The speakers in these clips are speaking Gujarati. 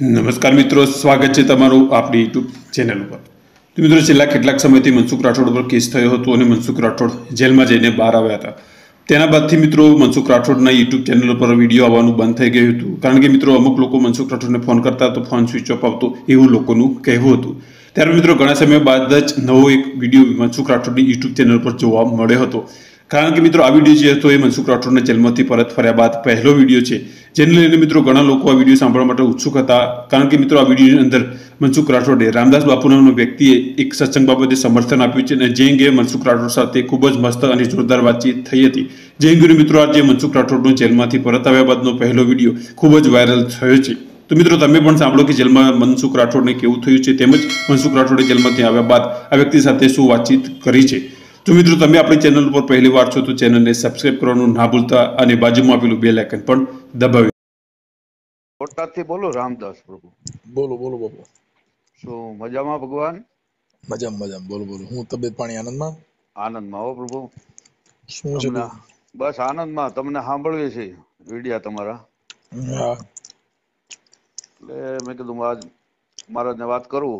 નમસ્કાર મિત્રો સ્વાગત છે તમારું આપની YouTube ચેનલ ઉપર મિત્રો જિલ્લા કેટલાક સમયથી મનસુખ રાઠોડ ઉપર કેસ થયો હતો અને મનસુખ રાઠોડ જેલમાં જઈને બહાર આવ્યા હતા તેના બાદથી મિત્રો મનસુખ રાઠોડ ના YouTube ચેનલ પર વિડિયો આવવાનું બંધ થઈ ગયું હતું કારણ કે મિત્રો અમુક લોકો મનસુખ રાઠોડ ને ફોન કરતા તો ફોન સ્વીચ ઓફ આવતો એવું લોકો નું કહેવ હતું ત્યાર પછી મિત્રો ઘણા સમય બાદ જ નવો એક વિડિયો મનસુખ રાઠોડ ની YouTube ચેનલ પર જોવા મળ્યો હતો કારણ કે મિત્રો આ વિડિયો જે હતો એ મંસુખ રાઠોડને જેલમાંથી પરત ફર્યા બાદ પહેલો વિડિયો છે જનરલ એને મિત્રો ઘણા લોકો આ વિડિયો સાંભળવા માટે ઉત્સુક હતા કારણ કે મિત્રો આ વિડિયો ની અંદર મંસુખ રાઠોડે રામदास બાપુનાનો વ્યક્તિ એક સત્સંગ બાપુદે સમર્થન આપ્યું છે અને જેંગે મંસુખ રાઠોડ સાથે ખૂબ જ મસ્ત અને જોરદાર વાતચીત થઈ હતી જેંગુ મિત્રો આ જે મંસુખ રાઠોડનો જેલમાંથી પરત આવ્યા બાદનો પહેલો વિડિયો ખૂબ જ વાયરલ થયો છે તો મિત્રો તો તમે પણ સાંભળો કે જેલમાંથી મંસુખ રાઠોડને કેવું થયું છે તેમજ મંસુખ રાઠોડે જેલમાંથી આવ્યા બાદ આ વ્યક્તિ સાથે શું વાતચીત કરી છે જો મિત્રો તમે આપણી ચેનલ ઉપર પહેલી વાર છો તો ચેનલને સબસ્ક્રાઇબ કરવાનું ના ભૂલતા અને બાજુમાં આપેલું બે લાઇકન પણ દબાવી બોટાદથી બોલો રામદાસ પ્રભુ બોલો બોલો બાપુ શું મજામાં ભગવાન મજામાં મજામાં બોલો બોલો હું તબિયત પાણી આનંદમાં આનંદમાં હો પ્રભુ શું છે બસ આનંદમાં તમને સાંભળવી છે વિડિયા તમારા એટલે મેં કીધું આજ મહારાજને વાત કરું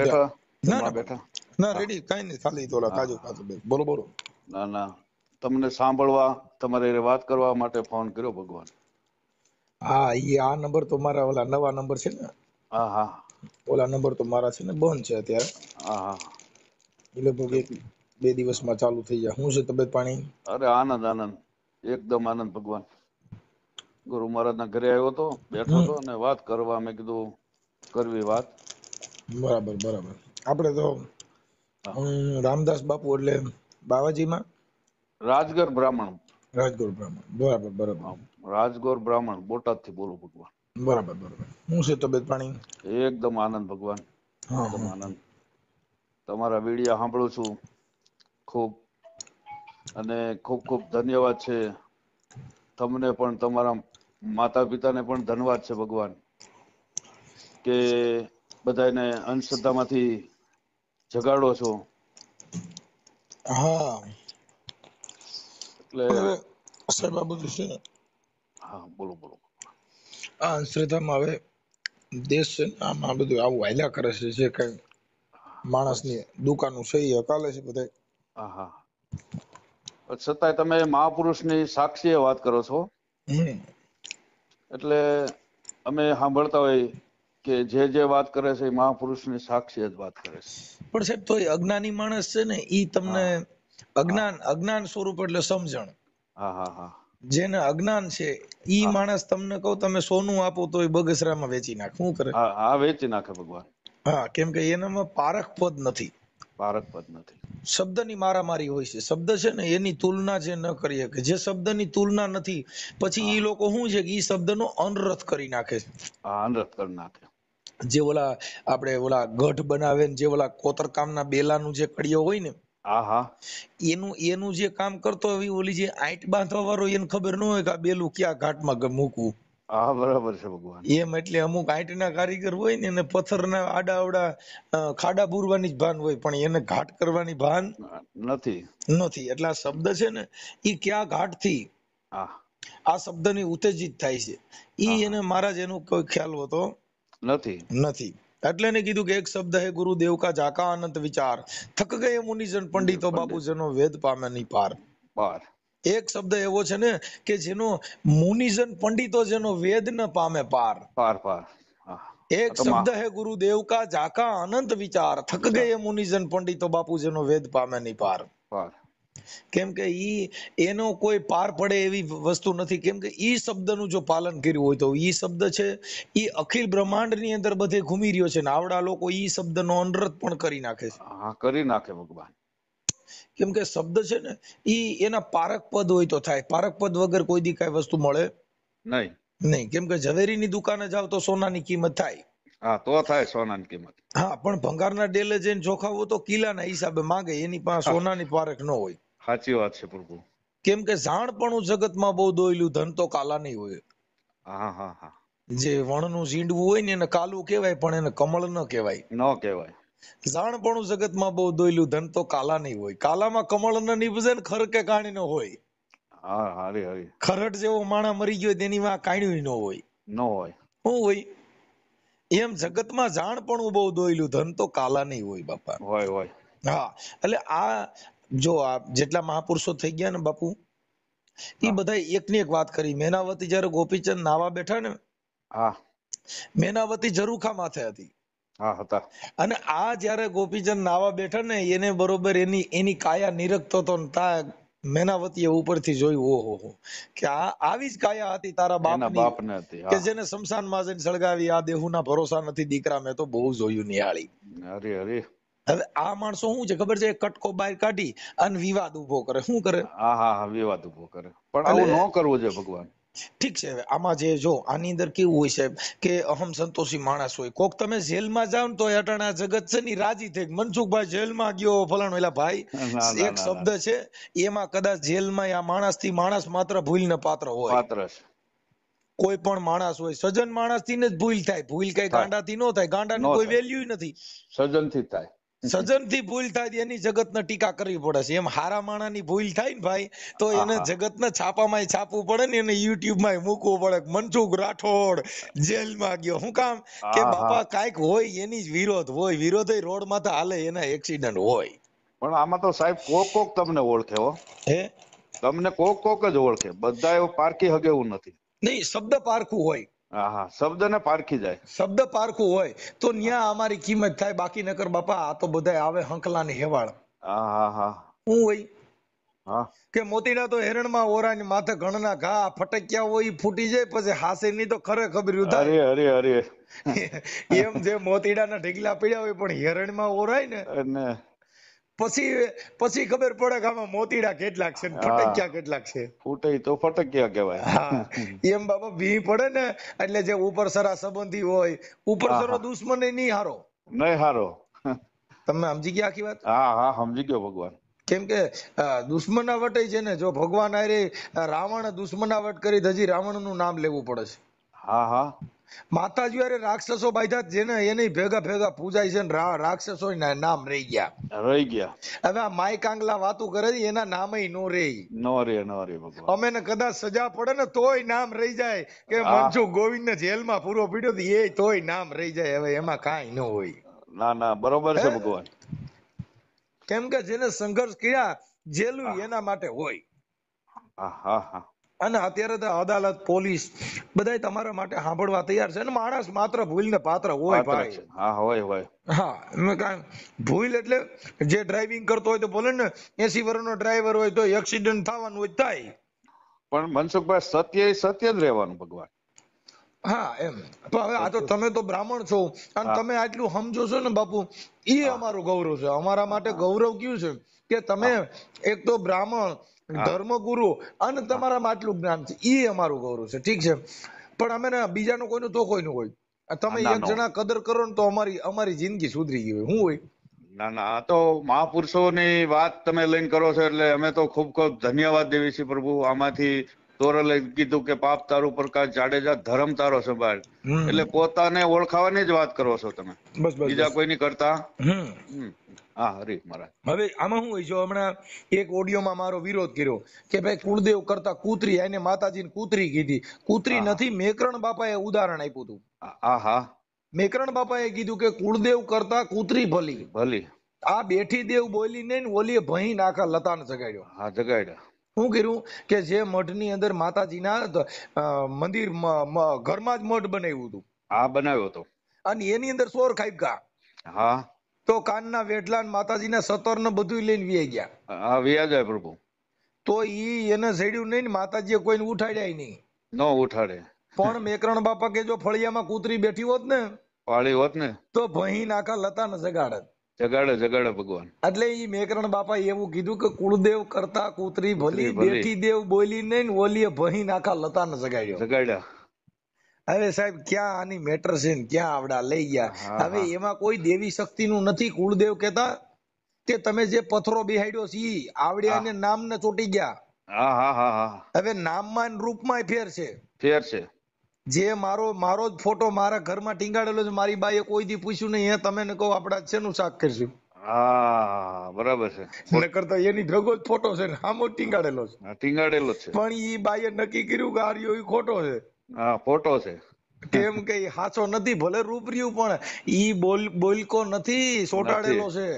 બેઠા ના બેઠા ના રેડી કઈ નહીં ખાલી થોડા કાજુ કાજુ બોલો બોલો ના ના તમને સાંભળવા તમારે વાત કરવા માટે ફોન કર્યો ભગવાન હા એ આ નંબર તો મારા ઓલા નવા નંબર છે ને હા હા ઓલા નંબર તો મારા છે ને બંધ છે અત્યારે હા હા એ લગભગ એક બે દિવસમાં ચાલુ થઈ જાય હું છે તબિયત પાણી અરે આનંદ આનંદ એકદમ આનંદ ભગવાન ગુરુ મહારાજ ના ઘરે આવ્યો તો બેઠો તો અને વાત કરવા મેં કીધું કરવી વાત બરાબર બરાબર આપણે તો રામદાસ બાપુ એટલે બાવાજીમાં રાજગર બ્રાહ્મણ રાજગોર બ્રાહ્મણ બરાબર બરાબર રાજગોર બ્રાહ્મણ બોટાદ થી બોલું ભગવાન બરાબર બરાબર હું છે તબિયત પાણી એકદમ આનંદ ભગવાન આનંદ તમારા વિડિયા સાંભળું છું ખૂબ અને ખૂબ ખૂબ ધન્યવાદ છે તમને પણ તમારા માતા પિતાને પણ ધન્યવાદ છે ભગવાન કે બધાને અંધશ્રદ્ધામાંથી જગાડો છો હા એટલે સાહેબ આ બધું છે હા બોલો બોલો આ અંશ્રિતામાં હવે દેશ છે આમ આ બધું આવું વાયદા કરે છે જે કઈ માણસની દુકાનો છે એ હકાલે છે બધા હા છતાંય તમે મહાપુરુષની સાક્ષીએ વાત કરો છો એટલે અમે સાંભળતા હોય કે જે જે વાત કરે છે એ મહાપુરુષની સાક્ષી જ વાત કરે છે પણ સાહેબ તો અજ્ઞાની માણસ છે ને એ તમને અજ્ઞાન અજ્ઞાન સ્વરૂપ એટલે સમજણ જેને અજ્ઞાન છે ઈ માણસ તમને કહું તમે સોનું આપો તો એ બગસરામાં વેચી નાખે શું કરે હા વેચી નાખે ભગવાન હા કેમ કે એનામાં પારખ પદ નથી પારખ પદ નથી શબ્દની મારામારી હોય છે શબ્દ છે ને એની તુલના જે ન કરીએ કે જે શબ્દની તુલના નથી પછી એ લોકો શું છે કે એ શબ્દનો અનરથ કરી નાખે છે અનરથ કરી નાખે જે ઓલા આપણે ઓલા ગઢ બનાવે ને જે ઓલા કોતરકામના બેલાનું જે કડિયો હોય ને એનું એનું જે કામ કરતો હોય ઓલી જે આઈટ બાંધવા વાળો એને ખબર ન હોય કે આ બેલું ક્યાં ઘાટમાં મૂકવું હા બરાબર છે ભગવાન એમ એટલે અમુક આઈટ ના કારીગર હોય ને પથ્થર ના આડા અવડા ખાડા પૂરવાની જ ભાન હોય પણ એને ઘાટ કરવાની ભાન નથી નથી એટલે આ શબ્દ છે ને એ ક્યાં ઘાટ થી આ શબ્દ ની ઉત્તેજિત થાય છે એ એને મહારાજ એનો કોઈ ખ્યાલ હતો નથી નથી એટલે ને કીધું કે એક શબ્દ હે ગુરુ કા જાકા અનંત વિચાર થક ગયે મુનિજન પંડિતો બાપુજનો વેદ પામે નહીં પાર પાર એક શબ્દ એવો છે ને કે જેનો મુનિજન પંડિતો જેનો વેદ ન પામે પાર પાર પાર એક શબ્દ હે ગુરુદેવ કા જાકા અનંત વિચાર થક ગયે મુનિજન પંડિતો બાપુજનો વેદ પામે નહીં પાર પાર કેમ કે ઈ એનો કોઈ પાર પડે એવી વસ્તુ નથી કેમ કે ઈ શબ્દનું જો પાલન કર્યું હોય તો ઈ શબ્દ છે ઈ અખિલ બ્રહ્માંડની અંદર બધે ઘૂમી રહ્યો છે ને આવડા લોકો ઈ શબ્દનો અનરથ પણ કરી નાખે છે હા કરી નાખે ભગવાન કેમ કે શબ્દ છે ને ઈ એના પારક પદ હોય તો થાય પારક પદ વગર કોઈ દી કાંઈ વસ્તુ મળે નહીં નહીં કેમ કે ઝવેરીની દુકાને જાવ તો સોનાની કિંમત થાય હા તો થાય સોનાની કિંમત હા પણ ભંગારના ડેલે જઈને જોખાવો તો કિલાના હિસાબે માંગે એની પાસે સોનાની પારખ ન હોય સાચી વાત છે પ્રભુ કેમ કે જાણપણું જગતમાં બહુ દોયલું ધન તો કાલા નહીં હોય હા હા હા જે વણનું ઝીંડવું હોય ને એને કાલું કહેવાય પણ એને કમળ ન કહેવાય ન કહેવાય જાણપણું જગતમાં બહુ દોયલું ધન તો કાલા નહીં હોય કાલામાં કમળ ન નીપજે ને ખર કે કાણી ન હોય હા હરી હરી ખરટ જેવો માણા મરી ગયો તેની માં કાણ્યું ન હોય ન હોય શું હોય એમ જગતમાં પણ બહુ દોયલું ધન તો કાલા નહીં હોય બાપા હોય હોય હા એટલે આ જો આ જેટલા મહાપુરુષો થઈ ગયા ને બાપુ એ બધા એકની એક વાત કરી મેનાવતી જયારે ગોપીચંદ નાવા બેઠા ને હા મેનાવતી જરૂખા માથે હતી હા હતા અને આ જયારે ગોપીચંદ નાવા બેઠા ને એને બરોબર એની એની કાયા નિરખતો તો તા મેનાવતીએ ઉપરથી જોયું ઓહો હો કે આ આવી જ કાયા હતી તારા બાપની કે જેને શમશાનમાં જઈને સળગાવી આ દેહુના ભરોસા નથી દીકરા મેં તો બહુ જોયું નિહાળી અરે અરે હવે આ માણસો શું છે ખબર છે કટકો બહાર કાઢી અને વિવાદ ઉભો કરે શું કરે હા હા હા વિવાદ ઉભો કરે પણ આવું ન કરવું છે ભગવાન ઠીક છે આમાં જે જો આની અંદર કેવું હોય છે કે અહમ સંતોષી માણસ હોય કોક તમે જેલમાં જાવ તો અટાણા જગત છે ની રાજી થઈ મનસુખભાઈ જેલમાં ગયો ફલાણો એલા ભાઈ એક શબ્દ છે એમાં કદાચ જેલમાં આ માણસ થી માણસ માત્ર ભૂલને પાત્ર હોય પાત્ર કોઈ પણ માણસ હોય સજન માણસ થી જ ભૂલ થાય ભૂલ કઈ ગાંડા થી નો થાય ગાંડા ની કોઈ વેલ્યુ નથી સજન થી થાય સજનથી ભૂલ થાય એની જગતને ટીકા કરવી પડે છે એમ હારા માણાની ભૂલ થાય ને ભાઈ તો એને જગતને છાપામાં છાપવું પડે ને એને યુટ્યુબમાં મૂકવું પડે મનસુખ રાઠોડ જેલમાં ગયો હું કામ કે બાપા કાંઈક હોય એની જ વિરોધ હોય વિરોધ રોડ માં તો હાલે એના એક્સિડન્ટ હોય પણ આમાં તો સાહેબ કોક કોક તમને ઓળખે હો હે તમને કોક કોક જ ઓળખે બધા એવું પારકી હગે એવું નથી નહીં શબ્દ પારખું હોય હા શબ્દને પારખી જાય શબ્દ પારખું હોય તો ન્યા અમારી કિંમત થાય બાકી નકર બાપા આ તો બધાય આવે હંકલાની હેવાળ હા હા હું હોય કે મોતીડા તો હેરણમાં ઓરાને માથે ઘણના ઘા ફટક્યા હોય ફૂટી જાય પછી હાસે ની તો ખરે ખબર અરે અરે અરે એમ જે મોતીડાના ઢીકલા પીડ્યા હોય પણ હેરણમાં ઓરાય ને પછી પછી ખબર પડે કે આમાં મોતીડા કેટલાક છે ફટકિયા કેટલાક છે ફૂટઈ તો ફટકિયા કહેવાય એમ બાબા ભી પડે ને એટલે જે ઉપર સરા સંબંધી હોય ઉપર સરો દુશ્મન નહીં હારો નહીં હારો તમે સમજી ગયા આખી વાત હા હા સમજી ગયો ભગવાન કેમ કે દુશ્મનાવટ છે ને જો ભગવાન આરે રાવણ વટ કરી હજી રાવણ નું નામ લેવું પડે છે હા હા માતાજી અરે રાક્ષસો બાંધ્યા જેને એની ભેગા ભેગા પૂજાય છે રાક્ષસો નામ રહી ગયા રહી ગયા હવે આ માય કાંગલા વાતું કરે છે એના નામય નો રે નો રે નો રે અમે ને કદાચ સજા પડે ને તોય નામ રહી જાય કે મંજુ ગોવિંદ ને જેલમાં પૂરો પીડ્યો તો એ તોય નામ રહી જાય હવે એમાં કાંઈ ન હોય ના ના બરોબર છે ભગવાન કેમ કે જેને સંઘર્ષ કર્યા જેલું એના માટે હોય હા હા અને અત્યારે તો અદાલત પોલીસ બધા તમારા માટે સાંભળવા તૈયાર છે અને માણસ માત્ર ભૂલ ને પાત્ર હોય ભાઈ હા હોય હોય હા કાંઈ ભૂલ એટલે જે ડ્રાઇવિંગ કરતો હોય તો બોલે ને એસી વર્ષનો ડ્રાઈવર હોય તો એક્સિડન્ટ થવાનું હોય થાય પણ મનસુખભાઈ સત્ય સત્ય જ રહેવાનું ભગવાન હા એમ તો હવે આ તો તમે તો બ્રાહ્મણ છો અને તમે આટલું સમજો છો ને બાપુ એ અમારું ગૌરવ છે અમારા માટે ગૌરવ કયું છે કે તમે એક તો બ્રાહ્મણ ધર્મગુરુ અને તમારામાં આટલું જ્ઞાન છે એ અમારું ગૌરવ છે ઠીક છે પણ અમે બીજાનું કોઈનું તો કોઈનું હોય તમે એક જણા કદર કરો ને તો અમારી અમારી જિંદગી સુધરી ગઈ હોય હું હોય ના ના આ તો મહાપુરુષો ની વાત તમે લઈને કરો છો એટલે અમે તો ખુબ ખુબ ધન્યવાદ દેવી છીએ પ્રભુ આમાંથી તોરલે કીધું કે પાપ તારું પ્રકાશ જાડેજા ધર્મ તારો છે એટલે પોતાને ઓળખાવાની જ વાત કરો છો તમે બીજા કોઈની કરતા હા હરી મહારાજ હવે આમાં હું જો હમણાં એક ઓડિયોમાં મારો વિરોધ કર્યો કે ભાઈ કુળદેવ કરતા કૂતરી એને માતાજીને કૂતરી કીધી કૂતરી નથી મેકરણ બાપાએ ઉદાહરણ આપ્યું હતું આ હા મેકરણ બાપાએ કીધું કે કુળદેવ કરતા કૂતરી ભલી ભલી આ બેઠી દેવ બોલી ને ઓલીએ ભહી નાખા લતાન જગાડ્યો હા જગાડ્યા શું કર્યું કે જે મઠની અંદર માતાજીના મંદિર ઘરમાં જ મઠ બનાવ્યું હતું હા બનાવ્યો હતો અને એની અંદર સોર ખાઈકા હા તો કાનના વેઢલા માતાજીના સતર ને બધું લઈને વ્યાઈ ગયા હા વ્યા જાય પ્રભુ તો ઈ એને જડ્યું નહીં માતાજીએ કોઈને ઉઠાડ્યા નહીં ન ઉઠાડે પણ મેકરણ બાપા કે જો ફળિયામાં કૂતરી બેઠી હોત ને પાળી હોત ને તો ભહી નાખા લતા ન જગાડત જગાડે જગાડે ભગવાન એટલે ઈ મેકરણ બાપા એવું કીધું કે કુળદેવ કરતા કૂતરી ભલી બેઠી દેવ બોલી નહીં ઓલીએ ભહી નાખા લતા ને જગાડ્યો જગાડ્યા અરે સાહેબ ક્યાં આની મેટર છે ક્યાં આવડા લઈ ગયા હવે એમાં કોઈ દેવી શક્તિ નું નથી કુળદેવ કેતા કે તમે જે પથરો બિહાડ્યો છે ઈ આવડ્યા ને નામ ને ચોટી ગયા હવે નામ માં રૂપ માં ફેર છે ફેર છે જે મારો મારો જ ફોટો મારા ઘરમાં ટીંગાડેલો છે મારી બાઈએ કોઈ દી પૂછ્યું નહીં તમે ને કહો આપડા શેનું શાક કરશું હા બરાબર છે મને કરતા એની ભેગો જ ફોટો છે ને આમો ટીંગાડેલો છે ટીંગાડેલો છે પણ એ બાઈએ નક્કી કર્યું કે આર્યો એ ખોટો છે હા ફોટો છે કેમ કે સાચો નથી ભલે રૂપ રૂપરિયું પણ ઈ બોલ બોલકો નથી સોટાડેલો છે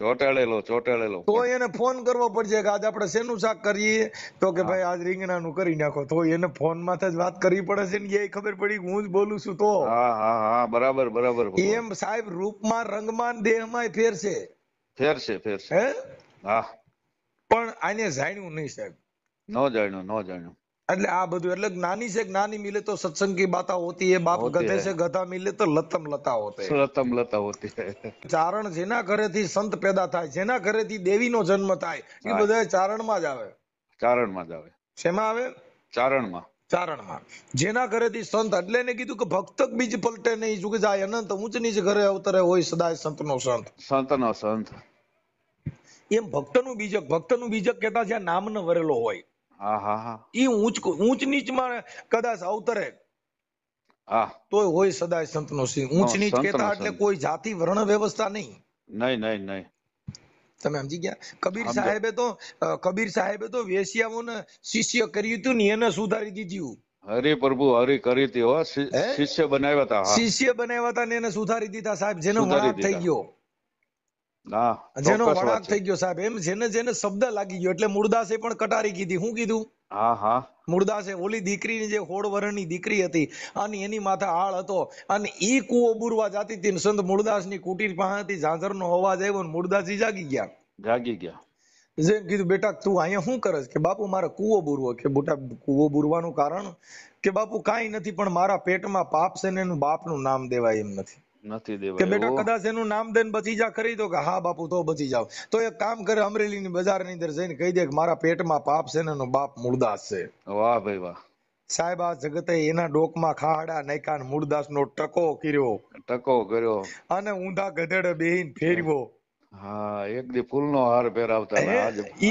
ચોટાડેલો ચોટાડેલો તો એને ફોન કરવો પડશે કે આજે આપણે શેનું શાક કરીએ તો કે ભાઈ આજ રીંગણાનું કરી નાખો તો એને ફોન માથે જ વાત કરવી પડે છે ને એ ખબર પડી હું જ બોલું છું તો હા હા હા બરાબર બરાબર એમ સાહેબ રૂપમાં રંગમાં દેહમાં ફેર ફેરશે ફેરશે છે હે હા પણ આને જાણ્યું નહીં સાહેબ ન જાણ્યું ન જાણ્યું એટલે આ બધું એટલે જ્ઞાની છે જ્ઞાની મિલે તો સત્સંગ બાતા હોતી હે બાપ ગધે છે ગધા મિલે તો લતમ લતા હોતે લતમ લતા હોતી ચારણ જેના ઘરેથી સંત પેદા થાય જેના ઘરેથી દેવીનો જન્મ થાય એ બધા ચારણમાં જ આવે ચારણમાં જ આવે શેમાં આવે ચારણમાં ચારણમાં જેના ઘરેથી સંત એટલે એને કીધું કે ભક્તક બીજ પલટે નહીં જુગ જાય અનંત ઊંચ નીચ ઘરે અવતરે હોય સદાય સંત નો સંત સંત નો સંત એમ ભક્ત નું બીજક ભક્ત નું બીજક કહેતા જ્યાં નામનો વરેલો હોય ઈ ઊંચ નીચ માં કદાચ અવતરે તોય હોય સદાય સંતનો સિંહ ઊંચ નીચ કેતા એટલે કોઈ જાતિ વર્ણ વ્યવસ્થા નહીં નહીં નહીં નહીં તમે સમજી ગયા કબીર સાહેબે તો કબીર સાહેબે તો ને શિષ્ય કર્યું હતું ને એને સુધારી દીધું હરે પ્રભુ હરે કરી હતી શિષ્ય બનાવ્યા હતા શિષ્ય બનાવ્યા હતા ને એને સુધારી દીધા સાહેબ જેનો વળાટ થઈ ગયો જેનો વળાંક થઈ ગયો સાહેબ એમ જેને જેને શબ્દ લાગી ગયો એટલે મુરદાસે પણ કટારી કીધી શું કીધું હા હા મુરદાસે ઓલી દીકરીની જે હોળ દીકરી હતી અને એની માથે આળ હતો અને ઈ કુવો બુરવા જાતી હતી સંત મુરદાસની કુટીર પાસેથી ઝાંઝરનો અવાજ આવ્યો ને મુરદાસજી જાગી ગયા જાગી ગયા જેમ કીધું બેટા તું અહીંયા શું કરે કે બાપુ મારે કુવો બુરવો કે બેટા કુવો બુરવાનું કારણ કે બાપુ કાંઈ નથી પણ મારા પેટમાં પાપ છે ને એનું બાપનું નામ દેવાય એમ નથી નથી દેવાય કે બેટા કદાચ એનું નામ દઈને બચી જા ખરી તો કે હા બાપુ તો બચી જાવ તો એક કામ કરે અમરેલીની બજારની અંદર જઈને કહી દે કે મારા પેટમાં પાપ છે ને એનો બાપ મૂળદાસ છે વાહ ભાઈ વાહ સાહેબ આ જગતે એના ડોકમાં ખાડા નાખ્યા મૂળદાસ નો ટકો કર્યો ટકો કર્યો અને ઊંધા ગધેડે બેહીને ફેરવો હા એક દી નો હાર પહેરાવતા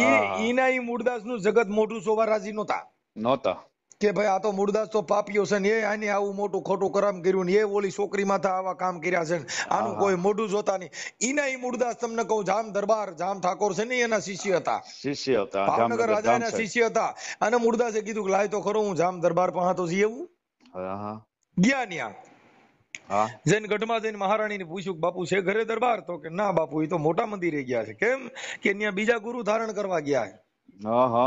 એ એના મૂળદાસ નું જગત મોટું રાજી નહોતા નહોતા કે ભાઈ આ તો મૂળદાસ તો પાપીઓ છે ને એ આવું મોટું ખોટું કરામ કર્યું ને એ ઓલી છોકરી માથે આવા કામ કર્યા છે આનું કોઈ મોઢું જોતા નહીં એના મૂળદાસ તમને કહું જામ દરબાર જામ ઠાકોર છે ને એના શિષ્ય હતા શિષ્ય હતા ભાવનગર રાજા એના શિષ્ય હતા અને મૂળદાસે કીધું કે લાય તો ખરો હું જામ દરબાર પણ હતો એવું ગયા ન્યા જૈન ગઢમાં જઈને મહારાણીને પૂછ્યું બાપુ છે ઘરે દરબાર તો કે ના બાપુ એ તો મોટા મંદિરે ગયા છે કેમ કે ત્યાં બીજા ગુરુ ધારણ કરવા ગયા છે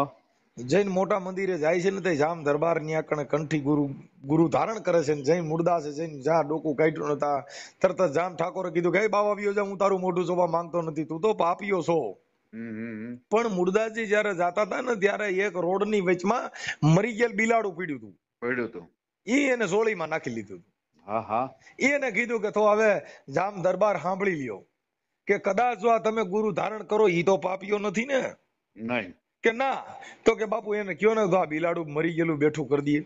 જૈન મોટા મંદિરે જાય છે ને તે જામ દરબાર ની કંઠી ગુરુ ગુરુ ધારણ કરે છે ને જૈન મુરદાસ જૈન જા ડોકું કાઢ્યું નતા તરત જ જામ ઠાકોરે કીધું કે બાવા આવ્યો જા હું તારું મોઢું જોવા માંગતો નથી તું તો પાપીઓ છો પણ મુરદાસજી જયારે જાતા હતા ને ત્યારે એક રોડ ની વચમાં મરી ગયેલ બિલાડું પીડ્યું હતું પડ્યું હતું એ એને સોળીમાં નાખી લીધું હા હા એને કીધું કે તો હવે જામ દરબાર સાંભળી લ્યો કે કદાચ જો આ તમે ગુરુ ધારણ કરો ઈ તો પાપીઓ નથી ને નહીં કે ના તો કે બાપુ એને કયો ને આ બિલાડું મરી ગયેલું બેઠું કરી દઈએ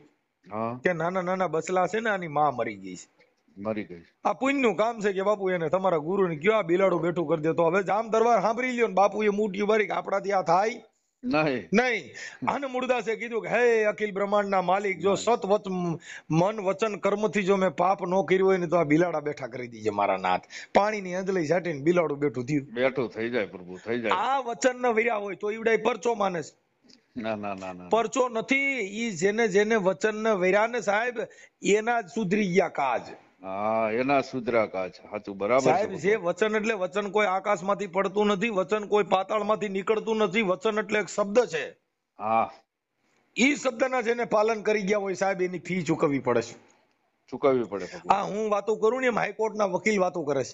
કે નાના નાના બસલા છે ને આની માં મરી ગઈ છે મરી ગઈ આ પુણ્યનું કામ છે કે બાપુ એને તમારા ગુરુ ને કયો આ બિલાડું બેઠું કરી દે તો હવે જામ દરબાર સાંભળી લ્યો ને બાપુ એ મૂટ્યું ભરી કે આપણાથી આ થાય નહીં અને મુરદાસે કીધું કે હે અખિલ બ્રહ્માંડના માલિક જો સત મન વચન કર્મથી જો મેં પાપ નો કર્યું હોય ને તો આ બિલાડા બેઠા કરી દીજે મારા નાથ પાણીની અંજલી ઝાટીને બિલાડું બેઠું થયું બેઠું થઈ જાય પ્રભુ થઈ જાય આ વચન ન વિર્યા હોય તો ઈવડાય પરચો માને છે પરચો નથી ઈ જેને જેને વચન ને વૈરા ને સાહેબ એના જ સુધરી ગયા કાજ હા એના સુદ્રાકાશ સાચું બરાબર છે વચન એટલે વચન કોઈ આકાશમાંથી પડતું નથી વચન કોઈ પાતાળમાંથી નીકળતું નથી વચન એટલે એક શબ્દ છે હા ઈ શબ્દના જેને પાલન કરી ગયા હોય સાહેબ એની ફી ચૂકવવી પડે છે ચૂકવવી પડે હા હું વાતો કરું ને એમ હાઈકોર્ટના વકીલ વાતો કરે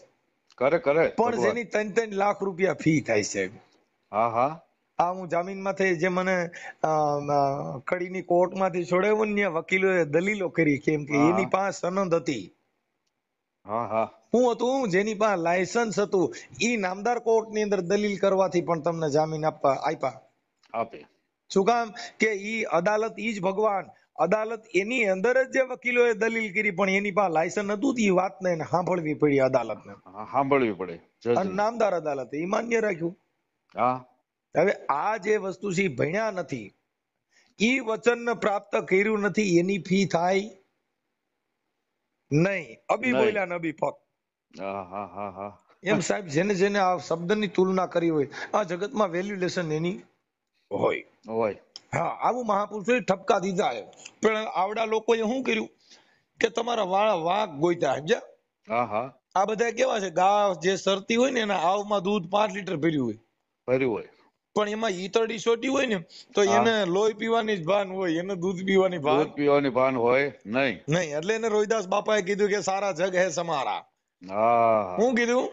છે કરે કરે પણ જેની ત્રણ ત્રણ લાખ રૂપિયા ફી થાય છે હા હા આ હું જામીન જામીનમાંથી જે મને કડીની માંથી છોડાવ્યો ને વકીલોએ દલીલો કરી કેમ કે એની પાસે સનદ હતી હું હતું જેની પાસે લાયસન્સ હતું ઈ નામદાર કોર્ટ ની અંદર દલીલ કરવાથી પણ તમને જામીન આપવા આપ્યા આપે શું કામ કે ઈ અદાલત ઈ જ ભગવાન અદાલત એની અંદર જ જે વકીલોએ દલીલ કરી પણ એની પાસે લાયસન્સ હતું એ વાત ને સાંભળવી પડી અદાલતને સાંભળવી પડે અને નામદાર અદાલતે એ માન્ય રાખ્યું હા હવે આ જે વસ્તુ છે ભણ્યા નથી ઈ વચન પ્રાપ્ત કર્યું નથી એની ફી થાય નહીં અબી બોલ્યા ને અબી ફક્ત હા એમ સાહેબ જેને જેને આ શબ્દની તુલના કરી હોય આ જગતમાં વેલ્યુલેશન એની હોય હોય હા આવું મહાપુરુષો ઠપકા દીધા છે પણ આવડા લોકોએ શું કર્યું કે તમારા વાળ વાઘ ગોઈતા સમજ્યા હા આ બધા કેવા છે ગા જે સરતી હોય ને એના આવમાં દૂધ પાંચ લીટર ભર્યું હોય ભર્યું હોય પણ એમાં ઈતરડી છોટી હોય ને તો એને લોહી પીવાની જ ભાન હોય એને દૂધ પીવાની ભાન દૂધ પીવાની ભાન હોય નહીં નહીં એટલે એને રોહિદાસ બાપાએ કીધું કે સારા જગ હે સમારા હા હું કીધું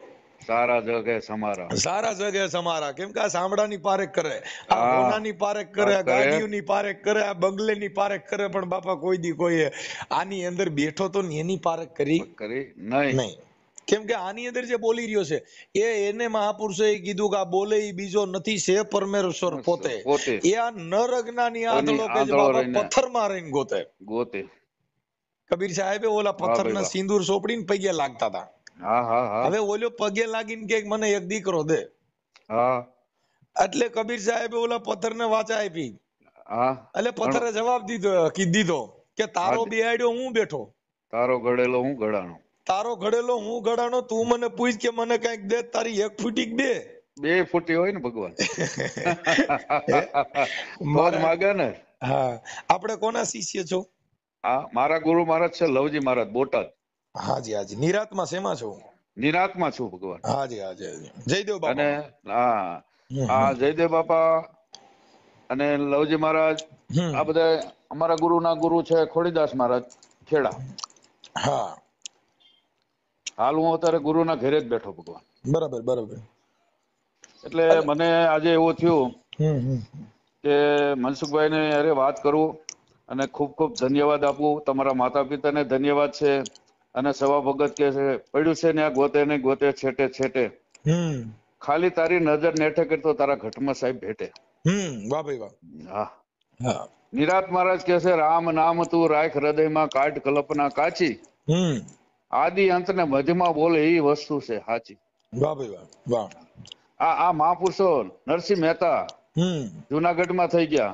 સારા જગ હે સમારા સારા જગ હે સમારા કેમ કે આ સાંભળાની પારેખ કરે આ ગોનાની પારેખ કરે આ ગાડીઓની પારેખ કરે આ બંગલેની પારેખ કરે પણ બાપા કોઈ દી કોઈએ આની અંદર બેઠો તો એની પારેખ કરી કરી નહીં નહીં કેમ કે આની અંદર જે બોલી રહ્યો છે એ એને મહાપુરુષે કીધું કે આ બોલે બીજો નથી છે પરમેશ્વર પોતે એ આ નર અજ્ઞાની આંધળો કે પથ્થરમાં રહીને ગોતે ગોતે કબીર સાહેબે ઓલા પથ્થરના સિંદૂર સોપડીને પગે લાગતા હતા હવે ઓલો પગે લાગીને કે મને એક દીકરો દે એટલે કબીર સાહેબે ઓલા પથ્થર ને વાચા આપી એટલે પથ્થરે જવાબ દીધો કીધી દીધો કે તારો બેહાડ્યો હું બેઠો તારો ગળેલો હું ગળાનો તારો ઘડેલો હું ઘડાનો તું મને પૂછ કે મને કઈક દે તારી એક ફૂટી દે બે ફૂટી હોય ને ભગવાન મોજ માગે ને હા આપણે કોના શિષ્ય છો હા મારા ગુરુ મહારાજ છે લવજી મહારાજ બોટાદ હાજી હાજી નિરાતમાં શેમાં છો નિરાતમાં છું ભગવાન હાજી હાજી જયદેવ બાપા અને હા આ જયદેવ બાપા અને લવજી મહારાજ આ બધા અમારા ગુરુના ગુરુ છે ખોડીદાસ મહારાજ ખેડા હા હાલ હું અત્યારે ગુરુના ઘેરે જ બેઠો ભગવાન બરાબર બરાબર એટલે મને આજે એવું થયું કે મનસુખભાઈ ને અરે વાત કરું અને ખૂબ ખૂબ ધન્યવાદ આપવું તમારા માતા પિતાને ધન્યવાદ છે અને સવા ભગત કે છે પડ્યું છે ને આ ગોતે ને ગોતે છેટે છેટે ખાલી તારી નજર નેઠે કરતો તારા ઘટમાં સાહેબ ભેટે વાહ ભાઈ વાહ હા નિરાત મહારાજ કે છે રામ નામ તું રાખ હૃદયમાં કાટ કલ્પના કાચી આદિ અંત ને મધ્યમાં બોલે એ વસ્તુ છે સાચી આ આ મહાપુરુષો નરસિંહ મહેતા જુનાગઢ માં થઈ ગયા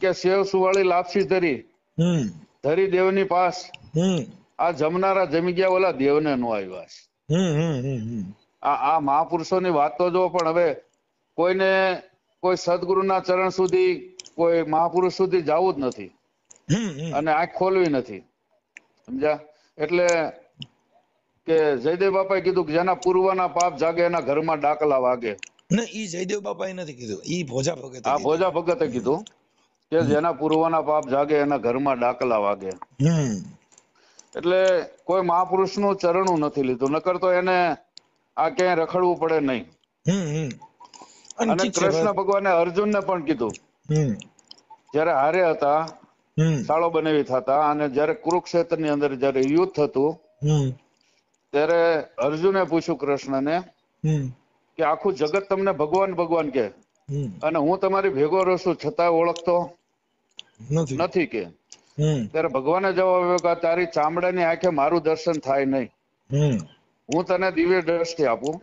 કે સેવ સુવાળી લાપસી ધરી ધરી દેવની પાસ આ જમનારા જમી ગયા ઓલા દેવને નો આવ્યા છે આ આ મહાપુરુષોની વાત તો જો પણ હવે કોઈને કોઈ સદગુરુ ના ચરણ સુધી કોઈ મહાપુરુષ સુધી જવું જ નથી અને આંખ ખોલવી નથી સમજ્યા એટલે કે જયદેવ બાપાએ કીધું કે જેના પૂર્વના પાપ જાગે એના ઘરમાં ડાકલા વાગે ના ઈ જયદેવ બાપાએ નથી કીધું ઈ ભોજા ભગત આ ભોજા ભગતે કીધું કે જેના પૂર્વના પાપ જાગે એના ઘરમાં ડાકલા વાગે એટલે કોઈ મહાપુરુષનું ચરણું નથી લીધું નકર તો એને આ ક્યાંય રખડવું પડે નહીં અને કૃષ્ણ ભગવાને ને પણ કીધું જ્યારે હારે હતા શાળો બનાવી થતા અને જયારે કુરુક્ષેત્ર ની અંદર જયારે યુદ્ધ હતું ત્યારે અર્જુને પૂછ્યું કૃષ્ણને કે આખું જગત તમને ભગવાન ભગવાન કે અને હું તમારી ભેગો રસુ છું છતાં ઓળખતો નથી કે ત્યારે ભગવાને જવાબ આપ્યો કે તારી ચામડાની આંખે મારું દર્શન થાય નહીં હું તને દિવ્ય દ્રષ્ટિ આપું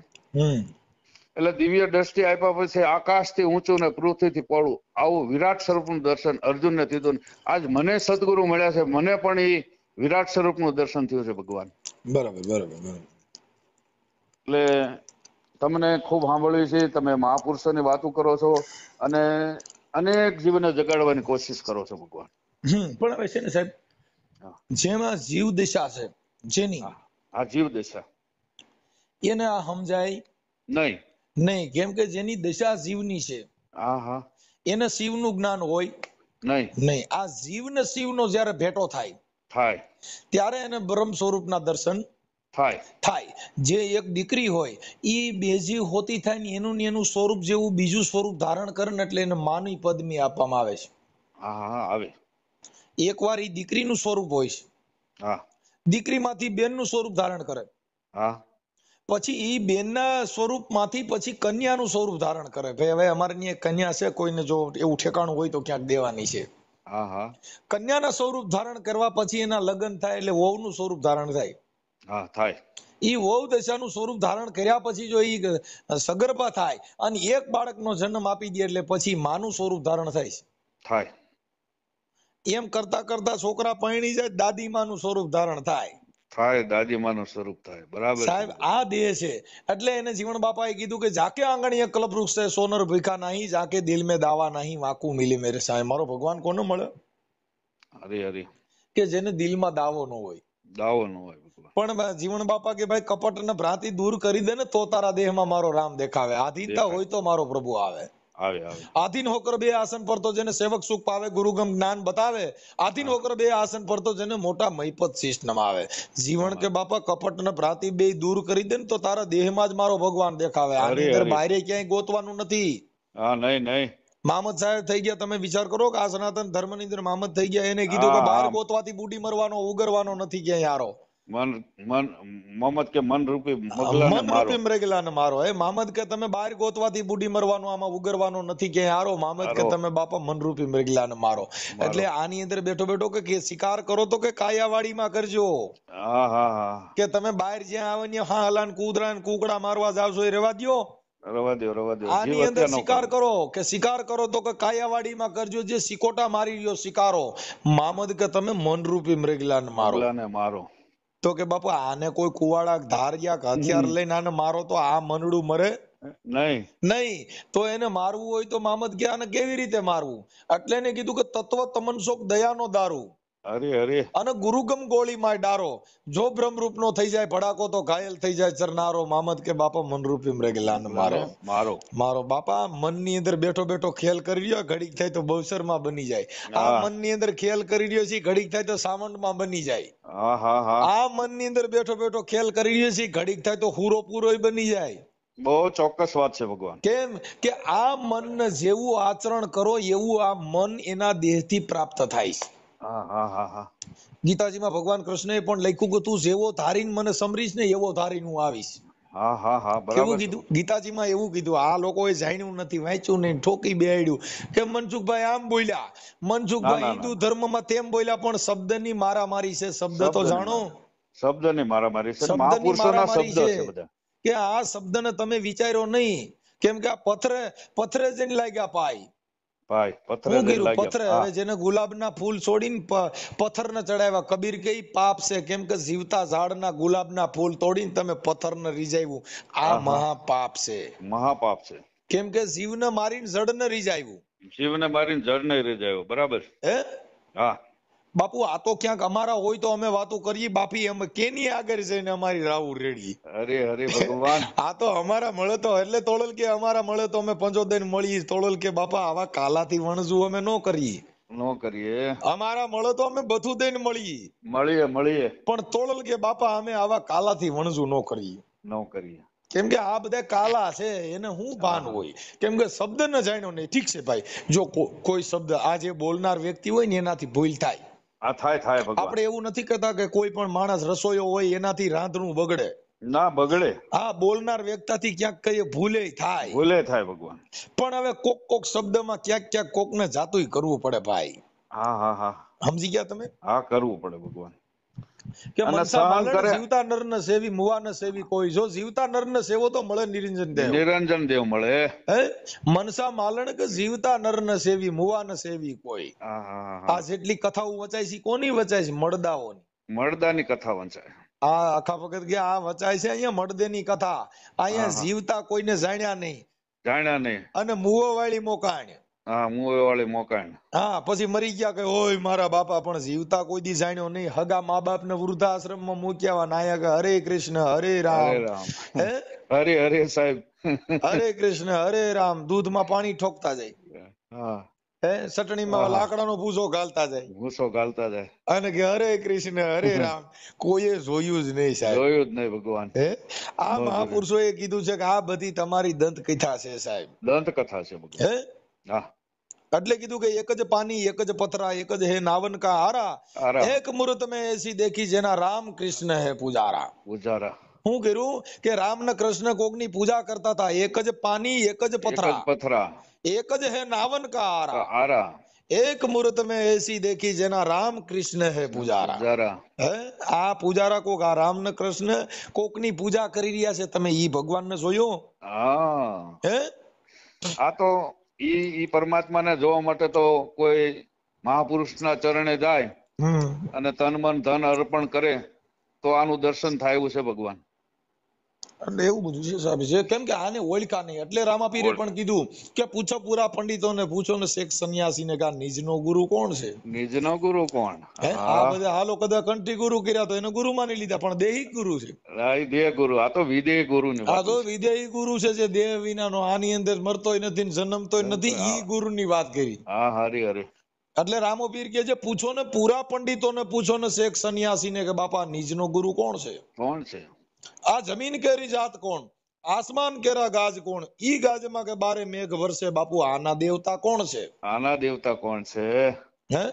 એટલે દિવ્ય દ્રષ્ટિ આપ્યા પછી આકાશથી ઊંચું ને પૃથ્વીથી પડવું આવું વિરાટ સ્વરૂપનું દર્શન અર્જુનને થયું આજ મને સદગુરુ મળ્યા છે મને પણ એ વિરાટ સ્વરૂપનું દર્શન થયું છે ભગવાન બરાબર બરાબર બરાબર એટલે તમને ખૂબ સાંભળ્યું છે તમે મહાપુરુષોની વાતો કરો છો અને અનેક જીવને જગાડવાની કોશિશ કરો છો ભગવાન પણ હવે છે ને સાહેબ જેમાં જીવ દિશા છે જેની આ જીવ દિશા એને આ સમજાય નહીં નહીં કેમ કે જેની દશા જીવની છે એને શિવનું જ્ઞાન હોય નહીં નહીં આ જીવને શિવનો જ્યારે ભેટો થાય થાય ત્યારે એને બ્રહ્મ સ્વરૂપના દર્શન થાય થાય જે એક દીકરી હોય એ બેજી હોતી થાય ને એનું એનું સ્વરૂપ જેવું બીજું સ્વરૂપ ધારણ કરે ને એટલે એને માની પદમી આપવામાં આવે છે હા આવે એકવાર એ દીકરીનું સ્વરૂપ હોય છે હા દીકરીમાંથી બેનનું સ્વરૂપ ધારણ કરે હા પછી એ બેનના સ્વરૂપમાંથી પછી કન્યાનું સ્વરૂપ ધારણ કરે ભાઈ હવે અમારે એક કન્યા છે કોઈને જો એવું ઠેકાણું હોય તો ક્યાંક દેવાની છે કન્યાના સ્વરૂપ ધારણ કરવા પછી એના લગ્ન થાય એટલે વહુનું સ્વરૂપ ધારણ થાય હા થાય ઈ વહુ દશાનું સ્વરૂપ ધારણ કર્યા પછી જો એ સગર્ભા થાય અને એક બાળકનો જન્મ આપી દે એટલે પછી માનું સ્વરૂપ ધારણ થાય છે થાય એમ કરતા કરતા છોકરા પરણી જાય દાદી માનું સ્વરૂપ ધારણ થાય થાય દાદીમાનું સ્વરૂપ થાય બરાબર સાહેબ આ દેહ છે એટલે એને જીવન બાપાએ કીધું કે જાકે આંગણીએ કલ્પ વૃક્ષ છે સોનર ભીખા નહીં જાકે દિલ મેં દાવા નહીં વાકુ મિલી મેરે સાહેબ મારો ભગવાન કોને મળે હરી હરી કે જેને દિલમાં દાવો ન હોય દાવો ન હોય પણ જીવન બાપા કે ભાઈ કપટ ને ભ્રાંતિ દૂર કરી દે ને તો તારા દેહમાં મારો રામ દેખાવે આધીનતા હોય તો મારો પ્રભુ આવે આવે આવે આધીન હોકર બે આસન પર તો જેને સેવક સુખ પાવે ગુરુગમ જ્ઞાન બતાવે આધીન હોકર બે આસન પર તો જેને મોટા મહીપત સિસ્ટમ આવે જીવન કે બાપા કપટ ને ભ્રાતિ બે દૂર કરી દે ને તો તારા દેહમાં જ મારો ભગવાન દેખાવે આની અંદર બહારે ક્યાંય ગોતવાનું નથી હા નહીં નહીં મામદ સાહેબ થઈ ગયા તમે વિચાર કરો કે આ સનાતન ધર્મની અંદર મામદ થઈ ગયા એને કીધું કે બહાર ગોતવાથી બુડી મરવાનો ઉગરવાનો નથી ક્યાંય યારો મન મન મોહમ્મદ કે મન રૂપી મગલાને મારો મન રૂપી મારો એ મામદ કે તમે બહાર ગોતવાથી બુડી મરવાનું આમાં ઉગરવાનું નથી કે હારો મામદ કે તમે બાપા મન રૂપી મૃગલાને મારો એટલે આની અંદર બેઠો બેઠો કે શિકાર કરો તો કે કાયાવાડીમાં કરજો હા હા હા કે તમે બહાર જ્યાં આવે ને હા હલાન કૂદરાન કુકડા મારવા જાવ છો એ રેવા દયો રવા દો રવા દો આની અંદર શિકાર કરો કે શિકાર કરો તો કે કાયાવાડીમાં કરજો જે સિકોટા મારી રહ્યો શિકારો મામદ કે તમે મન મનરૂપી મૃગલાને મારો મૃગલાને મારો તો કે બાપા આને કોઈ કુવાડા ધારિયા હથિયાર લઈને આને મારો તો આ મનડું મરે નહીં નહીં તો એને મારવું હોય તો મામદ કે આને કેવી રીતે મારવું એટલે એને કીધું કે તત્વ તમનસોક દયાનો દારૂ અરે અરે અને ગુરુગમ ગોળીમાં ડારો જો ભ્રમરૂપ નો થઈ જાય ભડાકો તો ઘાયલ થઈ જાય ચરનારો મામદ કે બાપા મનરૂપી મૃગલાન મારો મારો મારો બાપા મનની અંદર બેઠો બેઠો ખેલ કરી રહ્યો ઘડીક થાય તો બવસરમાં બની જાય આ મનની અંદર ખેલ કરી રહ્યો છે ઘડીક થાય તો સામંડમાં બની જાય આ મનની અંદર બેઠો બેઠો ખેલ કરી રહ્યો છે ઘડીક થાય તો હુરો પૂરો બની જાય બહુ ચોક્કસ વાત છે ભગવાન કેમ કે આ મન જેવું આચરણ કરો એવું આ મન એના દેહ થી પ્રાપ્ત થાય છે ગીતાજીમાં ભગવાન કૃષ્ણએ પણ લખ્યું કે તું જેવો ધારીને મને સમરીશ ને એવો ધારીને હું આવીશ ગીતાજીમાં એવું કીધું આ લોકોએ જાણ્યું નથી વાંચ્યું નહીં ઠોકી બેડ્યું કે મનસુખભાઈ આમ બોલ્યા મનસુખભાઈ હિન્દુ ધર્મમાં તેમ બોલ્યા પણ શબ્દની મારામારી છે શબ્દ તો જાણો શબ્દની મારામારી છે શબ્દ છે બધા કે આ શબ્દને તમે વિચાર્યો નહીં કેમ કે આ પથરે પથરે જઈને લાગ્યા પાય ભાઈ પથ્થર પથ્થર હવે જેને ગુલાબના ફૂલ છોડીને પથ્થરને ચડાવ્યા કબીર કે પાપ છે કેમ કે જીવતા ઝાડના ગુલાબના ફૂલ તોડીને તમે પથ્થરને રીઝાવ્યું આ મહાપાપ છે મહાપાપ છે કેમ કે જીવને મારીને જડને રીઝાવ્યું જીવને મારીને જડને રીઝાવ્યું બરાબર હે હા બાપુ આ તો ક્યાંક અમારા હોય તો અમે વાતો કરીએ બાપી અમે કેની આગળ જઈને અમારી રાવ રેડીએ અરે અરે ભગવાન આ તો અમારા મળે તો એટલે તોડલ કે અમારા મળે તો અમે પંચોતેર મળીએ તોડલ કે બાપા આવા કાલાથી વણજુ અમે ન કરીએ નો કરીએ અમારા મળે તો અમે બધું દઈને મળીએ મળીએ મળીએ પણ તોડલ કે બાપા અમે આવા કાલાથી વણજુ નો કરીએ નો કરીએ કેમ કે આ બધા કાલા છે એને હું ભાન હોય કેમ કે શબ્દ ન જાણ્યો નહીં ઠીક છે ભાઈ જો કોઈ શબ્દ આ જે બોલનાર વ્યક્તિ હોય ને એનાથી ભૂલ થાય આ થાય થાય ભગવાન આપણે એવું નથી કહેતા કે કોઈ પણ માણસ રસોયો હોય એનાથી રાંધણું બગડે ના બગડે હા બોલનાર વ્યક્તાથી ક્યાંક કઈ ભૂલે થાય ભૂલે થાય ભગવાન પણ હવે કોક કોક શબ્દમાં ક્યાંક ક્યાંક કોકને જાતુંય કરવું પડે ભાઈ હા હા હા સમજી ગયા તમે હા કરવું પડે ભગવાન કે મનસા કરે જીવતા નર ને સેવી મુવા ને સેવી કોઈ જો જીવતા નર ને સેવો તો મળે નિરંજન દેવ નિરંજન દેવ મળે હે મનસા માલણ કે જીવતા નર ને સેવી મુવા ને સેવી કોઈ આ જેટલી કથાઓ વચાય છે કોની વચાય છે મળદાઓની મળદાની કથા વંચાય આ આખા વખત કે આ વચાય છે અહીંયા મળદેની કથા અહીંયા જીવતા કોઈને જાણ્યા નહીં જાણ્યા નહીં અને મુવો વાળી મોકાણ હા મુવાળી મોકાણ હા પછી મરી ગયા કે ઓય મારા બાપા પણ જીવતા કોઈ દી જાણ્યો નહીં હગા મા બાપ ને વૃદ્ધાશ્રમ માં મૂક્યા નાયક હરે કૃષ્ણ હરે રામ રામ હરે હરે સાહેબ હરે કૃષ્ણ હરે રામ દૂધ માં પાણી ઠોકતા જાય હા હે ચટણીમાં લાકડાનો ભૂસો ગાલતા જાય ભૂસો ગાલતા જાય અને કે હરે કૃષ્ણ હરે રામ કોઈએ જોયું જ નહીં સાહેબ જોયું જ નહીં ભગવાન હે આ મહાપુરુષોએ કીધું છે કે આ બધી તમારી દંત કથા છે સાહેબ દંત કથા છે ભગવાન હે અતલે કીધું કે એક જ પાણી એક જ પથરા એક જ હે નાવનકાર એક મૂર્ત મે એસી દેખી જેના રામ કૃષ્ણ હે પૂજારા પૂજારા હું કીરૂ કે રામ ને કૃષ્ણ કોકની પૂજા કરતા તા એક જ પાણી એક જ પથરા એક જ હે નાવનકાર આરા એક મૂર્ત મે એસી દેખી જેના રામ કૃષ્ણ હે પૂજારા પૂજારા હે આ પૂજારા કોક રામ ને કૃષ્ણ કોકની પૂજા કરી રહ્યા છે તમે ઈ ભગવાન ને જોયો હા હે આ તો ઈ ઈ પરમાત્માને જોવા માટે તો કોઈ મહાપુરુષના ચરણે જાય અને તન મન ધન અર્પણ કરે તો આનું દર્શન થાય એવું છે ભગવાન એટલે એવું બધું છે સાહેબ છે કેમ કે આને ઓળખા નહીં એટલે રામાપીરે પણ કીધું કે પૂછો પૂરા પંડિતોને પૂછો ને શેખ સંન્યાસીને કે નિજનો ગુરુ કોણ છે નિજનો ગુરુ કોણ હે આ બધા હાલો કદા કંઠી ગુરુ કર્યા તો એને ગુરુ માની લીધા પણ દેહી ગુરુ છે દેહ ગુરુ આ તો વિદેહ ગુરુ ને આ તો વિદેહી ગુરુ છે જે દેહ વિનાનો આની અંદર મરતોય નથી ને જન્મતોય નથી ઈ ગુરુ ની વાત કરી હા હરી હરી એટલે રામોપીર કે છે પૂછો ને પૂરા ને પૂછો ને શેખ સંન્યાસીને કે બાપા નિજ નો ગુરુ કોણ છે કોણ છે આ જમીન કેરી જાત કોણ આસમાન કેરા ગાજ કોણ ઈ ગાજમાં કે બારે મેઘ વરસે બાપુ આના દેવતા કોણ છે આના દેવતા કોણ છે હે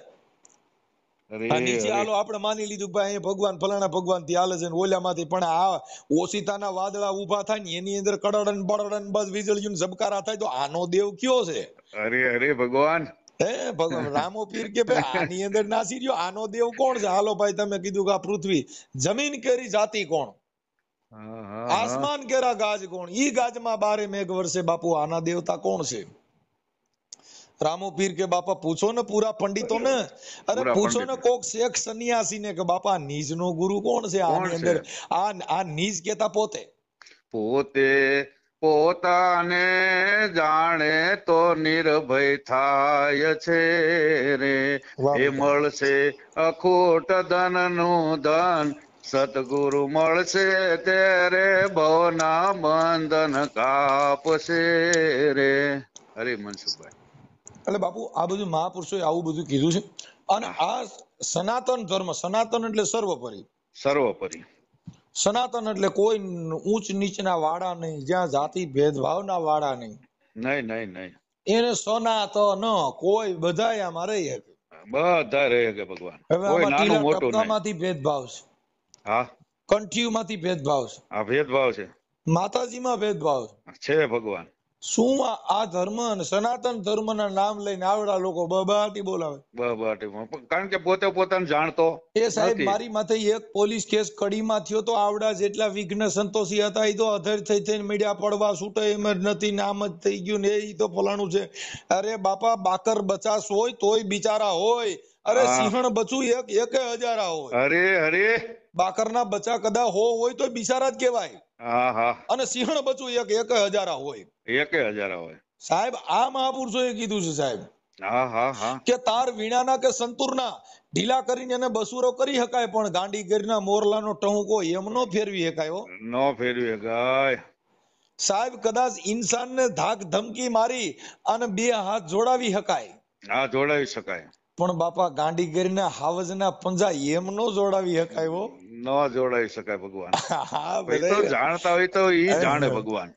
વાદળા ઉભા થાય એની અંદર કડડન બડડન બસ વીજળીઓ થાય તો આનો દેવ કયો છે ભગવાન હે ભગવાન રામો પીર કે ભાઈ આની અંદર નાસી રહ્યો આનો દેવ કોણ છે હાલો ભાઈ તમે કીધું કે આ પૃથ્વી જમીન કેરી જાતિ કોણ આસમાન કેરા ગાજ કોણ ઈ ગાજમાં બારે મેઘ વર્ષે બાપુ આના દેવતા કોણ છે રામો પીર કે બાપા પૂછો ને પૂરા પંડિતો ને અરે પૂછો ને કોક શેખ સન્યાસી ને કે બાપા નીજ નો ગુરુ કોણ છે આની અંદર આ આ નીજ કેતા પોતે પોતે પોતાને જાણે તો નિર્ભય થાય છે રે એ મળશે અખોટ ધન નું ધન સતગુરુ મળશે ત્યારે ભવના બંધન કાપશે રે હરે મનસુખભાઈ એટલે બાપુ આ બધું મહાપુરુષોએ આવું બધું કીધું છે અને આ સનાતન ધર્મ સનાતન એટલે સર્વોપરી સર્વોપરી સનાતન એટલે કોઈ ઊંચ નીચના વાળા નહીં જ્યાં જાતિ ભેદભાવના વાળા નહીં નહીં નહીં નહીં એને સનાતન કોઈ બધા આમાં રહી શકે બધા રહે કે ભગવાન હવે નાનું મોટું નહીં ભેદભાવ છે હા કંઠીયુમાંથી ભેદભાવ છે આ ભેદભાવ છે માતાજીમાં ભેદભાવ છે ભગવાન શું આ ધર્મ અને સનાતન ધર્મના નામ લઈને આવડા લોકો બબાટી બોલાવે બબાટી કારણ કે પોતે પોતાને જાણતો એ સાહેબ મારી માથે એક પોલીસ કેસ કડીમાં થયો તો આવડા જેટલા વિઘ્ન સંતોષી હતા એ તો અધર થઈ થઈને મીડિયા પડવા છૂટે એમ જ નથી નામ જ થઈ ગયું ને એ તો ફલાણું છે અરે બાપા બાકર બચાસ હોય તોય બિચારા હોય અરે સિંહણ બચું એક એક હજારા હોય અરે અરે બાકરના બચ્ચા કદા હો હોય તો બિચારા જ કહેવાય અને સિંહણ બચ્ચું એક એક હજારા હોય એક હજારા હોય સાહેબ આ મહાપુરુષોએ કીધું છે સાહેબ કે તાર વીણાના કે સંતુરના ઢીલા કરીને એને બસુરો કરી શકાય પણ ગાંડી મોરલાનો ટહુકો એમ નો ફેરવી શકાય નો ફેરવી શકાય સાહેબ કદાચ ઇન્સાનને ધાક ધમકી મારી અને બે હાથ જોડાવી શકાય હા જોડાવી શકાય પણ બાપા ગાંડી ગીરના હાવજના પંજા એમ નો જોડાવી શકાય ન જોડાઈ શકાય ભગવાન જાણતા હોય તો ઈ જાણે ભગવાન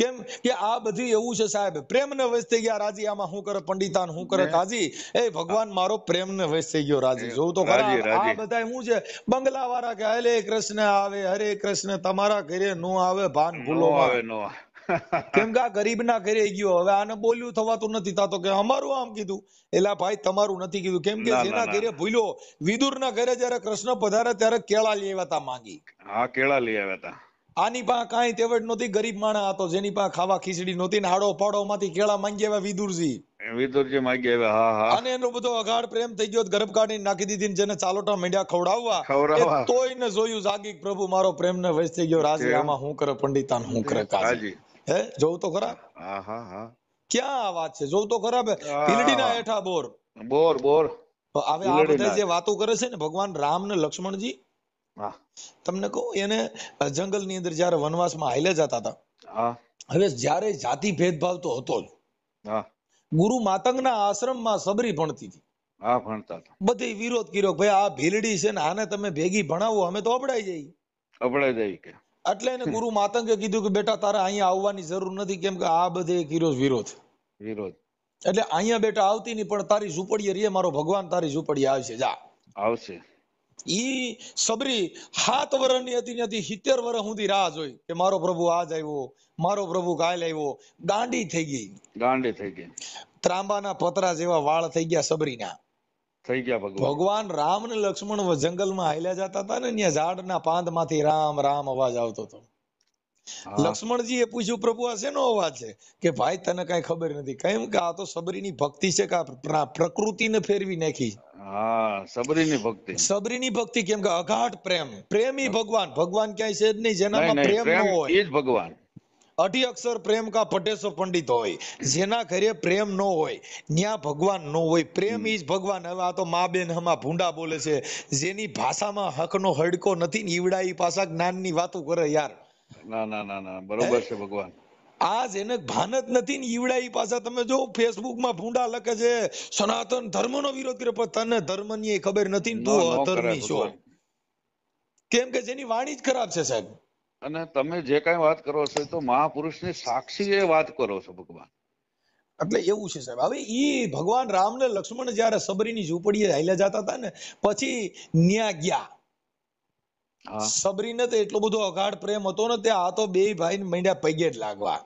કેમ કે આ બધી એવું છે સાહેબ પ્રેમ ને વસ થઈ ગયા રાજી આમાં શું કરે પંડિતાન શું કરે કાજી એ ભગવાન મારો પ્રેમ ને વસ થઈ ગયો રાજી જોઉં તો ખરા આ બધા શું છે બંગલા વાળા કે હરે કૃષ્ણ આવે હરે કૃષ્ણ તમારા ઘરે નો આવે ભાન ભૂલો આવે નો કેમ કે આ ગરીબ ના ઘરે ગયો હવે આને બોલ્યું થવાતું નથી તાતો કે અમારું આમ કીધું એલા ભાઈ તમારું નથી કીધું કેમ કે જેના ઘરે ભૂલ્યો વિદુર ના ઘરે જયારે કૃષ્ણ પધારે ત્યારે કેળા લઈ આવ્યા માંગી હા કેળા લઈ આવ્યા હતા આની પાસે કાંઈ તેવડ નહોતી ગરીબ માણા હતો જેની પાસે ખાવા ખીચડી નહોતી ને હાડો પાડો માંથી કેળા માંગી આવ્યા વિદુરજી વિદુરજી માંગી આવ્યા હા હા અને એનો બધો અગાડ પ્રેમ થઈ ગયો ગર્ભ કાઢી નાખી દીધી ને જેને ચાલોટા મેંઢ્યા ખવડાવવા તોય ને જોયું જાગી પ્રભુ મારો પ્રેમ ને વસ થઈ ગયો રાજી આમાં હું કરે પંડિતાન હું કરે કાજી હે જોઉં તો ખરા ક્યાં આ વાત છે જોઉં તો ખરા પીલડીના હેઠા બોર બોર બોર હવે આ બધા જે વાતો કરે છે ને ભગવાન રામ ને લક્ષ્મણજી તમને કહું એને જંગલની અંદર જ્યારે વનવાસમાં હાઈલે જતા હતા હવે જ્યારે જાતિ ભેદભાવ તો હતો જ ગુરુ માતંગ ના આશ્રમ માં સબરી ભણતી હતી બધી વિરોધ કર્યો ભાઈ આ ભીલડી છે ને આને તમે ભેગી ભણાવો અમે તો અપડાઈ જઈએ અપડાઈ જઈએ એટલે એને ગુરુ માતંગે કીધું કે બેટા તારે અહીંયા આવવાની જરૂર નથી કેમ કે આ બધે વિરોધ વિરોધ વિરોધ એટલે અહીંયા બેટા આવતી નહીં પણ તારી ઝૂંપડીએ રે મારો ભગવાન તારી ઝૂંપડીએ આવશે જા આવશે ઈ સબરી સાત વર્ષની હતી ત્યાંથી સિત્તેર વર્ષ સુધી રાહ જોઈ કે મારો પ્રભુ આજ આવ્યો મારો પ્રભુ કાલ આવ્યો ગાંડી થઈ ગઈ ગાંડી થઈ ગઈ ત્રાંબાના પતરા જેવા વાળ થઈ ગયા સબરીના થઈ ગયા ભગવાન ભગવાન રામ ને લક્ષ્મણ જંગલમાં હાલ્યા જતા હતા ને ત્યાં ઝાડના પાંદમાંથી રામ રામ અવાજ આવતો હતો લક્ષ્મણજી એ પૂછ્યું પ્રભુ આ શેનો અવાજ છે કે ભાઈ તને કઈ ખબર નથી કેમ કે આ તો સબરીની ભક્તિ છે કે પ્રકૃતિને ફેરવી નાખી હા સબરીની ભક્તિ સબરીની ભક્તિ કેમ કે અઘાટ પ્રેમ પ્રેમી ભગવાન ભગવાન ક્યાંય છે જ નહીં જેનામાં પ્રેમ ન હોય એ જ ભગવાન અઢી અક્ષર પ્રેમ કા પટેસો પંડિત હોય જેના ઘરે પ્રેમ ન હોય ન્યા ભગવાન ન હોય પ્રેમ ઈજ ભગવાન હવે આ તો મા બેન હમા ભૂંડા બોલે છે જેની ભાષામાં હકનો હડકો નથી ને ઈવડા ઈ પાછા જ્ઞાનની વાતો કરે યાર ના ના ના ના બરોબર છે ભગવાન આ જેને ભાન જ નથી ને ઈવડા ઈ પાછા તમે જો ફેસબુક માં ભૂંડા લખે છે સનાતન ધર્મ નો વિરોધ કર્યો પણ તને ની ખબર નથી ને તું અધર્મી છો કેમ કે જેની વાણી જ ખરાબ છે સાહેબ અને તમે જે કઈ વાત કરો છો તો મહાપુરુષની સાક્ષી એ વાત કરો છો ભગવાન એટલે એવું છે સાહેબ હવે ઈ ભગવાન રામ ને લક્ષ્મણ જયારે સબરીની ઝૂંપડીએ હાલ્યા જતા હતા ને પછી ન્યા ગયા સબરીને તો એટલો બધો અગાઢ પ્રેમ હતો ને તે આ તો બે ભાઈ ને મંડ્યા પૈગે જ લાગવા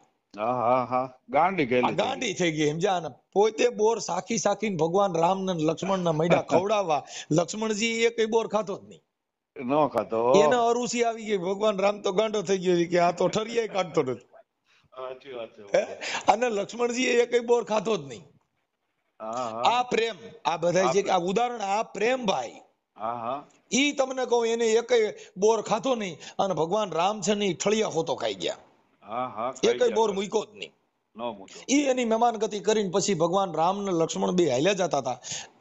ગાંડી થઈ ગઈ સમજ્યા પોતે બોર સાખી સાખી ભગવાન રામ ને લક્ષ્મણ ને મંડ્યા ખવડાવવા લક્ષ્મણજી એ કઈ બોર ખાતો જ નહીં ન ખાતો એને અરુસી આવી ગઈ ભગવાન રામ તો ગાંડો થઈ ગયો કે આ તો ઠરિયાય કાઢતો નથી અને લક્ષ્મણજી એ કઈ બોર ખાતો જ નહીં આ પ્રેમ આ બધા જે આ ઉદાહરણ આ પ્રેમ ભાઈ ઈ તમને કહું એને એક બોર ખાતો નહીં અને ભગવાન રામ છે ને ઠળિયા હોતો ખાઈ ગયા એક બોર મૂક્યો જ નહીં એ એની મહેમાન ગતિ કરીને પછી ભગવાન રામ ને લક્ષ્મણ બે હાલ્યા જતા હતા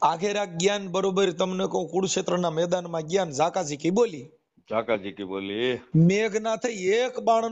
આખેર આ જ્ઞાન બરોબર તમને કહું કુરુક્ષેત્રના મેદાનમાં જ્ઞાન ઝાકાજી કી બોલી ઝાકાજી કી બોલી થઈ એક બાણનો